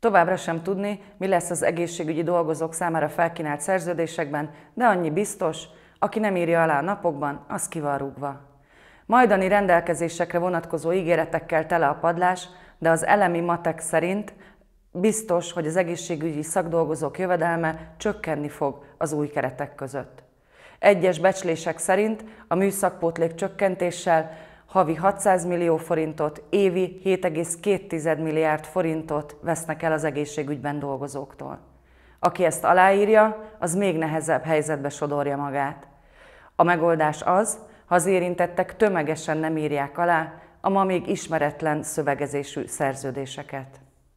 Továbbra sem tudni, mi lesz az egészségügyi dolgozók számára felkínált szerződésekben, de annyi biztos, aki nem írja alá a napokban, az ki van rúgva. Majdani rendelkezésekre vonatkozó ígéretekkel tele a padlás, de az elemi matek szerint biztos, hogy az egészségügyi szakdolgozók jövedelme csökkenni fog az új keretek között. Egyes becslések szerint a műszakpótlék csökkentéssel havi 600 millió forintot, évi 7,2 milliárd forintot vesznek el az egészségügyben dolgozóktól. Aki ezt aláírja, az még nehezebb helyzetbe sodorja magát. A megoldás az, ha az érintettek tömegesen nem írják alá a ma még ismeretlen szövegezésű szerződéseket.